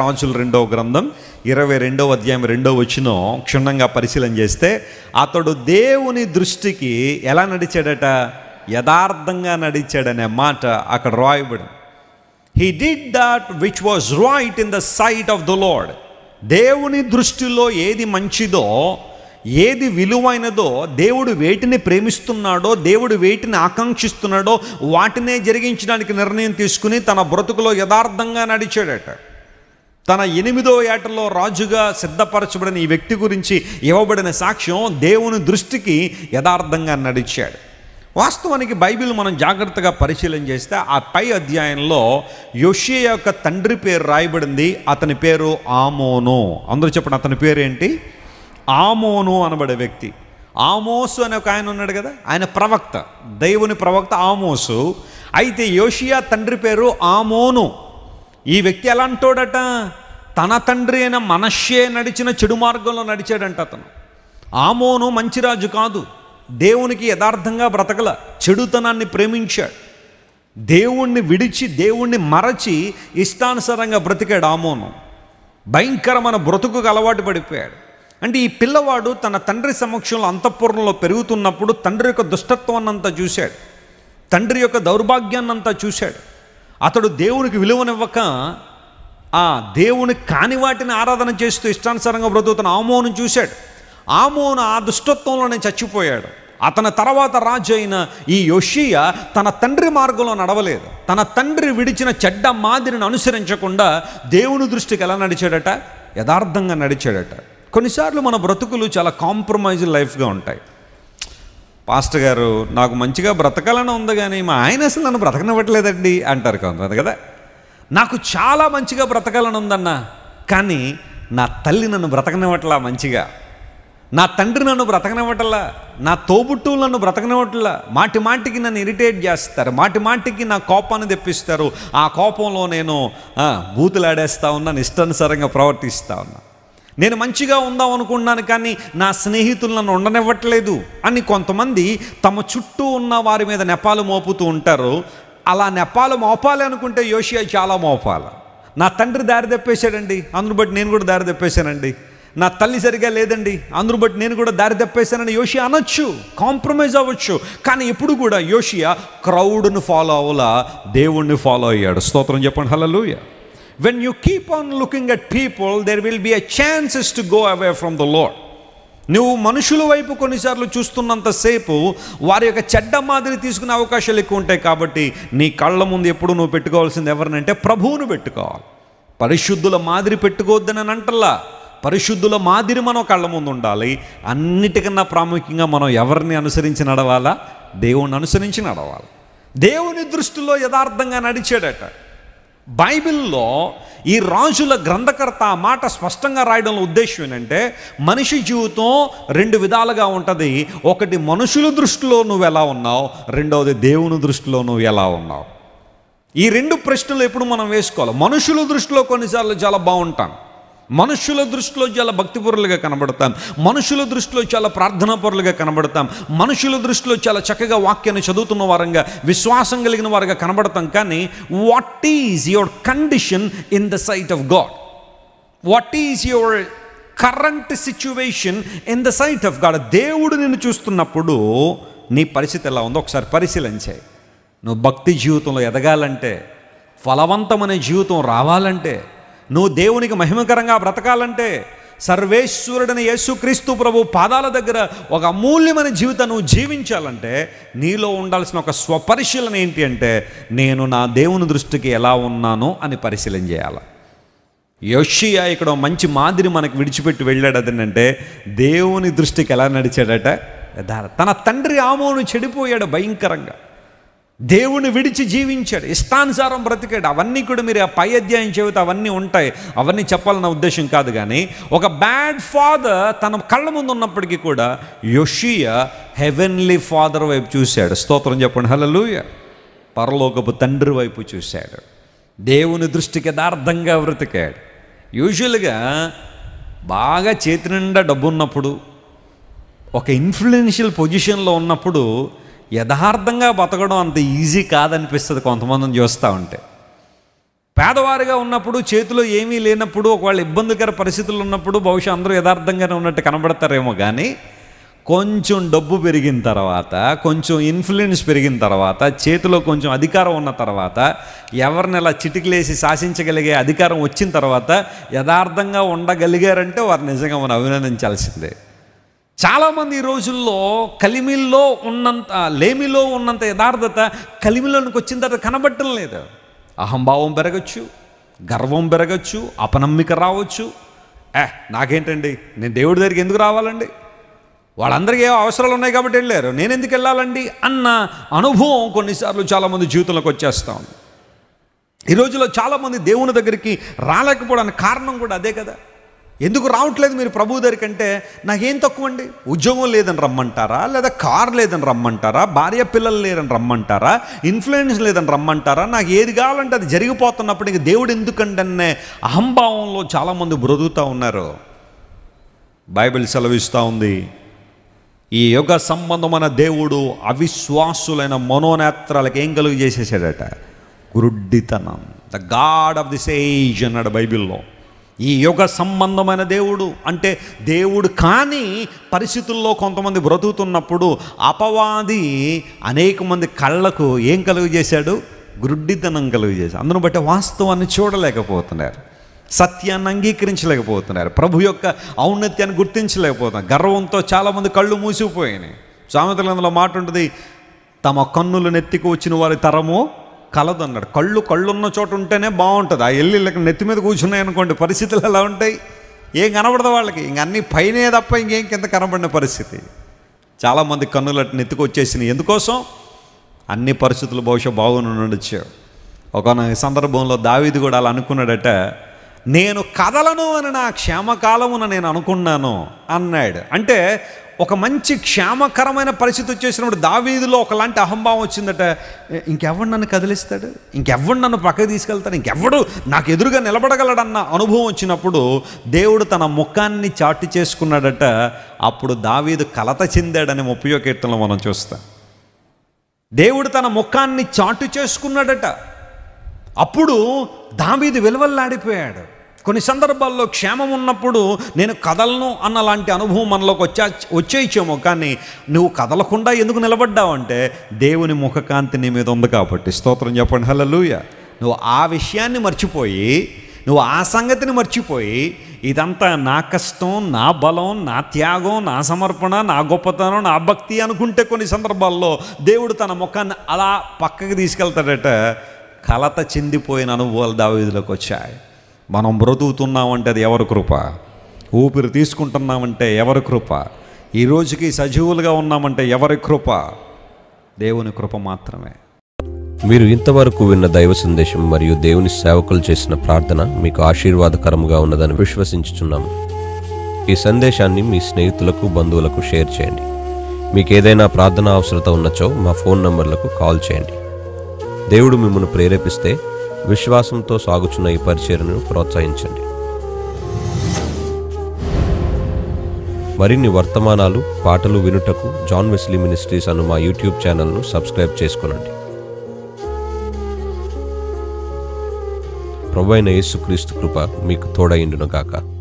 రాజుల రెండవ గ్రంథం ఇరవై రెండవ అధ్యాయం రెండో వచ్చినో క్షుణ్ణంగా పరిశీలన చేస్తే అతడు దేవుని దృష్టికి ఎలా నడిచాడట యథార్థంగా నడిచాడనే మాట అక్కడ రాయబడి he did that which was right in the sight of the Lord దేవుని దృష్టిలో ఏది మంచిదో ఏది విలువైనదో దేవుడు వేటిని ప్రేమిస్తున్నాడో దేవుడు వేటిని ఆకాంక్షిస్తున్నాడో వాటినే జరిగించడానికి నిర్ణయం తీసుకుని తన బ్రతుకులో యథార్థంగా నడిచాడట తన ఎనిమిదో ఏటలో రాజుగా సిద్ధపరచబడిన ఈ వ్యక్తి గురించి ఇవ్వబడిన సాక్ష్యం దేవుని దృష్టికి యథార్థంగా నడిచాడు వాస్తవానికి బైబిల్ మనం జాగ్రత్తగా పరిశీలన చేస్తే ఆ పై అధ్యాయంలో యోషియా యొక్క తండ్రి పేరు రాయబడింది అతని పేరు ఆమోను అందరూ చెప్పండి అతని పేరేంటి ఆమోను అనబడే వ్యక్తి ఆమోసు అనే ఒక ఆయన ఉన్నాడు కదా ఆయన ప్రవక్త దేవుని ప్రవక్త ఆమోసు అయితే యోషియా తండ్రి పేరు ఆమోను ఈ వ్యక్తి ఎలా అంటాడట తన తండ్రి అయిన మనష్యే నడిచిన చెడు మార్గంలో నడిచాడంట అతను ఆమోను మంచిరాజు కాదు దేవునికి యథార్థంగా బ్రతకల చెడుతనాన్ని ప్రేమించాడు దేవుణ్ణి విడిచి దేవుణ్ణి మరచి ఇష్టానుసారంగా బ్రతికాడు ఆమోను భయంకరమైన బ్రతుకుకు అలవాటు పడిపోయాడు అంటే ఈ పిల్లవాడు తన తండ్రి సమక్షంలో అంతఃపూర్ణంలో పెరుగుతున్నప్పుడు తండ్రి యొక్క దుష్టత్వాన్నంతా చూశాడు తండ్రి యొక్క దౌర్భాగ్యాన్నంతా చూశాడు అతడు దేవునికి విలువనివ్వక ఆ దేవుని కాని వాటిని ఆరాధన చేస్తూ ఇష్టానుసారంగా బ్రతుకుతున్న ఆమోను చూశాడు ఆమోను ఆ దుష్టత్వంలోనే చచ్చిపోయాడు అతని తర్వాత రాజు అయిన ఈ యోషియా తన తండ్రి మార్గంలో నడవలేదు తన తండ్రి విడిచిన చెడ్డ మాదిరిని అనుసరించకుండా దేవుని దృష్టికి ఎలా నడిచాడట యథార్థంగా నడిచాడట కొన్నిసార్లు మన బ్రతుకులు చాలా కాంప్రమైజ్ లైఫ్గా ఉంటాయి పాస్టర్ గారు నాకు మంచిగా బ్రతకాలని ఉంది కానీ మా ఆయన అసలు నన్ను బ్రతకనివ్వట్లేదండి అంటారు కొంతమంది కదా నాకు చాలా మంచిగా బ్రతకాలని ఉందన్న కానీ నా తల్లి నన్ను బ్రతకనివ్వట్లా మంచిగా నా తండ్రి నన్ను బ్రతకనివ్వటలా నా తోబుట్టు నన్ను బ్రతకనివ్వట్లా మాటి మాటికి నన్ను ఇరిటేట్ చేస్తారు మాటి మాటికి నా కోపాన్ని తెప్పిస్తారు ఆ కోపంలో నేను బూతులాడేస్తా ఉన్నాను ఇష్టానుసారంగా ప్రవర్తిస్తూ ఉన్నా నేను మంచిగా ఉందాం అనుకున్నాను కానీ నా స్నేహితులు నన్ను ఉండనివ్వట్లేదు అని కొంతమంది తమ చుట్టూ ఉన్న వారి మీద నెపాలు మోపుతూ ఉంటారు అలా నెపాలు మోపాలి అనుకుంటే యోషియా చాలా మోపాలి నా తండ్రి దారి తెప్పేశాడండి అందును బట్టి నేను కూడా దారి తెప్పేశానండి నా తల్లి సరిగా లేదండి అందును బట్టి నేను కూడా దారి తెప్పేశానని యోషియా అనొచ్చు కాంప్రమైజ్ అవ్వచ్చు కానీ ఎప్పుడు కూడా యోషియా క్రౌడ్ను ఫాలో అవ్వలా దేవుణ్ణి ఫాలో అయ్యాడు స్తోత్రం చెప్పండి hello when you keep on looking at people there will be a chances to go away from the Lord నువ్వు మనుషుల వైపు కొన్నిసార్లు చూస్తున్నంతసేపు వారి యొక్క చెడ్డ మాదిరి తీసుకునే అవకాశాలు ఎక్కువ ఉంటాయి కాబట్టి నీ కళ్ళ ముందు ఎప్పుడు నువ్వు పెట్టుకోవాల్సింది ఎవరినంటే ప్రభువును పెట్టుకోవాలి పరిశుద్ధుల మాదిరి పెట్టుకోవద్దని అని అంటల్లా పరిశుద్ధుల మాదిరి మనం కళ్ళ ముందు ఉండాలి అన్నిటికన్నా ప్రాముఖ్యంగా మనం ఎవరిని అనుసరించి నడవాలా దేవుణ్ణి అనుసరించి నడవాలి దేవుని దృష్టిలో యథార్థంగా నడిచాడట బైబిల్లో ఈ రాజుల గ్రంథకర్త ఆ మాట స్పష్టంగా రాయడంలో ఉద్దేశం ఏంటంటే మనిషి జీవితం రెండు విధాలుగా ఉంటుంది ఒకటి మనుషుల దృష్టిలో నువ్వు ఎలా ఉన్నావు రెండవది దేవుని దృష్టిలో నువ్వు ఎలా ఉన్నావు ఈ రెండు ప్రశ్నలు ఎప్పుడు మనం వేసుకోవాలి మనుషుల దృష్టిలో కొన్నిసార్లు చాలా బాగుంటాం మనుషుల దృష్టిలో చాలా భక్తిపరులుగా కనబడతాం మనుషుల దృష్టిలో చాలా ప్రార్థనాపరులుగా కనబడతాం మనుషుల దృష్టిలో చాలా చక్కగా వాక్యాన్ని చదువుతున్న వారంగా విశ్వాసం కలిగిన వారుగా కనబడతాం కానీ what is your condition in the sight of God what is your current situation in the sight of God దేవుడు నిన్ను చూస్తున్నప్పుడు నీ పరిస్థితి ఎలా ఉందో ఒకసారి పరిశీలించాయి నువ్వు భక్తి జీవితంలో ఎదగాలంటే ఫలవంతమనే జీవితం రావాలంటే నువ్వు దేవునికి మహిమకరంగా బ్రతకాలంటే సర్వేశ్వరుడని యేసుక్రీస్తు ప్రభు పాదాల దగ్గర ఒక అమూల్యమైన జీవితం నువ్వు జీవించాలంటే నీలో ఉండాల్సిన ఒక స్వపరిశీలన ఏంటి అంటే నేను నా దేవుని దృష్టికి ఎలా ఉన్నానో అని పరిశీలన చేయాలి యోషియా ఇక్కడ మంచి మాదిరి మనకు విడిచిపెట్టి వెళ్ళాడు అదేంటంటే దేవుని దృష్టికి ఎలా నడిచాడట తన తండ్రి ఆమోను చెడిపోయాడు భయంకరంగా దేవుని విడిచి జీవించాడు ఇష్టానుసారం బ్రతికాడు అవన్నీ కూడా మీరు ఆ పై అధ్యాయం చెబితే అవన్నీ ఉంటాయి అవన్నీ చెప్పాలన్న ఉద్దేశం కాదు కానీ ఒక బ్యాడ్ ఫాదర్ తన కళ్ళ ముందు ఉన్నప్పటికీ కూడా యొషియా హెవెన్లీ ఫాదర్ వైపు చూశాడు స్తోత్రం చెప్పండి హలలుయ పరలోకపు తండ్రి వైపు చూశాడు దేవుని దృష్టికి యథార్థంగా బ్రతికాడు యూజువల్గా బాగా చేతి నిండా డబ్బు ఉన్నప్పుడు ఒక ఇన్ఫ్లుయెన్షియల్ పొజిషన్లో ఉన్నప్పుడు యథార్థంగా బతకడం అంత ఈజీ కాదనిపిస్తుంది కొంతమందిని చూస్తూ ఉంటే పేదవారిగా ఉన్నప్పుడు చేతిలో ఏమీ లేనప్పుడు ఒకవేళ ఇబ్బందికర పరిస్థితులు ఉన్నప్పుడు బహుశా అందరూ యథార్థంగానే ఉన్నట్టు కనబడతారేమో కానీ కొంచెం డబ్బు పెరిగిన తర్వాత కొంచెం ఇన్ఫ్లుయెన్స్ పెరిగిన తర్వాత చేతిలో కొంచెం అధికారం ఉన్న తర్వాత ఎవరిని ఇలా చిటికలేసి శాసించగలిగే అధికారం వచ్చిన తర్వాత యథార్థంగా ఉండగలిగారంటే వారు నిజంగా మనం అభినందించాల్సిందే చాలామంది ఈ రోజుల్లో కలిమిల్లో ఉన్నంత లేమిలో ఉన్నంత యథార్థత కలిమిలోనికి వచ్చిన తర్వాత కనబడటం లేదు అహంభావం పెరగచ్చు గర్వం పెరగచ్చు అపనమ్మిక రావచ్చు ఏ నాకేంటండి నేను దేవుడి దగ్గరికి ఎందుకు రావాలండి వాళ్ళందరికీ ఏమో అవసరాలు ఉన్నాయి కాబట్టి వెళ్ళారు నేను ఎందుకు వెళ్ళాలండి అన్న అనుభవం కొన్నిసార్లు చాలామంది జీవితంలోకి వచ్చేస్తా ఉంది ఈ రోజులో చాలామంది దేవుని దగ్గరికి రాలేకపోవడానికి కారణం కూడా అదే కదా ఎందుకు రావట్లేదు మీరు ప్రభు అంటే నాకేం తక్కువ అండి ఉద్యోగం లేదని రమ్మంటారా లేదా కార్ లేదని రమ్మంటారా భార్య పిల్లలు లేరని రమ్మంటారా ఇన్ఫ్లుయెన్స్ లేదని రమ్మంటారా నాకు ఏది కావాలంటే అది జరిగిపోతున్నప్పుడు ఇంక దేవుడు ఎందుకండి అనే అహంభావంలో చాలామంది బ్రతుకుతూ ఉన్నారు బైబిల్ సెలవిస్తూ ఉంది ఈ యుగ సంబంధమైన దేవుడు అవిశ్వాసులైన మనోనేత్రాలకు ఏం కలుగు చేసేసాడట గురుడ్డితనం the god of this age అన్నాడు బైబిల్లో ఈ యుగ సంబంధమైన దేవుడు అంటే దేవుడు కానీ పరిస్థితుల్లో కొంతమంది బ్రతుకుతున్నప్పుడు అపవాది అనేక మంది కళ్ళకు ఏం కలుగు చేశాడు గ్రుడ్డితనం కలుగు చేశాడు అందును బట్టి వాస్తవాన్ని చూడలేకపోతున్నారు సత్యాన్ని అంగీకరించలేకపోతున్నారు ప్రభు యొక్క ఔన్నత్యాన్ని గుర్తించలేకపోతున్నారు గర్వంతో చాలామంది కళ్ళు మూసిపోయినాయి సామెతల మాట ఉంటుంది తమ కన్నులు నెత్తికి వచ్చిన వారి తరము కలదన్నాడు కళ్ళు కళ్ళు ఉన్న చోట ఉంటేనే బాగుంటుంది ఆ ఎల్లి నెత్తి మీద కూర్చున్నాయి అనుకోండి పరిస్థితులు ఎలా ఉంటాయి ఏం కనబడదు వాళ్ళకి ఇంక అన్నీ పైనే తప్ప ఇంకేం కింద కనబడిన పరిస్థితి చాలామంది కన్నులు అటు నెత్తుకొచ్చేసినాయి ఎందుకోసం అన్ని పరిస్థితులు బహుశా బాగుని ఉండొచ్చు ఒక సందర్భంలో దావీది కూడా అలా అనుకున్నాడట నేను కదలను అని నా క్షేమకాలమున నేను అనుకున్నాను అన్నాడు అంటే ఒక మంచి క్షేమకరమైన పరిస్థితి వచ్చేసినప్పుడు దావీదిలో ఒకలాంటి అహంభావం వచ్చిందట ఇంకెవడు నన్ను కదిలిస్తాడు ఇంకెవడు నన్ను పక్కకి తీసుకెళ్తాడు ఇంకెవడు నాకు ఎదురుగా నిలబడగలడన్న అనుభవం వచ్చినప్పుడు దేవుడు తన ముఖాన్ని చాటి చేసుకున్నాడట అప్పుడు దావీదు కలత చెందాడని ఉపయోగకీర్తనలో మనం చూస్తాం దేవుడు తన ముఖాన్ని చాటు చేసుకున్నాడట అప్పుడు దావీదు విలువల్లాడిపోయాడు కొన్ని సందర్భాల్లో క్షేమం ఉన్నప్పుడు నేను కదలను అన్న లాంటి అనుభవం మనలోకి వచ్చా వచ్చేయచ్చేమో కానీ నువ్వు కదలకుండా ఎందుకు నిలబడ్డావంటే దేవుని ముఖకాంతి నీ మీద ఉంది కాబట్టి స్తోత్రం చెప్పండి హలలుయ నువ్వు ఆ విషయాన్ని మర్చిపోయి నువ్వు ఆ సంగతిని మర్చిపోయి ఇదంతా నా కష్టం నా బలం నా త్యాగం నా సమర్పణ నా గొప్పతనం నా భక్తి అనుకుంటే కొన్ని సందర్భాల్లో దేవుడు తన ముఖాన్ని అలా పక్కకి తీసుకెళ్తాడట కలత చెందిపోయిన అనుభవాలు దావీదులోకి వచ్చాయి మనం బ్రతుకుతున్నామంటే అది ఎవరి కృప ఊపిరి తీసుకుంటున్నామంటే ఎవరి కృప ఈ రోజుకి సజీవులుగా ఉన్నామంటే ఎవరి కృప దేవుని కృప మాత్రమే మీరు ఇంతవరకు విన్న దైవ సందేశం మరియు దేవుని సేవకులు చేసిన ప్రార్థన మీకు ఆశీర్వాదకరంగా ఉన్నదని విశ్వసించుచున్నాము ఈ సందేశాన్ని మీ స్నేహితులకు బంధువులకు షేర్ చేయండి మీకు ఏదైనా ప్రార్థన అవసరత ఉన్నచో మా ఫోన్ నంబర్లకు కాల్ చేయండి దేవుడు మిమ్మల్ని ప్రేరేపిస్తే విశ్వాసంతో సాగుచున్న ఈ పరిచయను ప్రోత్సహించండి మరిన్ని వర్తమానాలు పాటలు వినుటకు జాన్ వెస్లీ మినిస్ట్రీస్ అను మా యూట్యూబ్ ఛానల్ను సబ్స్క్రైబ్ చేసుకునండి ప్రభు అయిన యేసుక్రీస్తు కృప మీకు తోడైండును గాక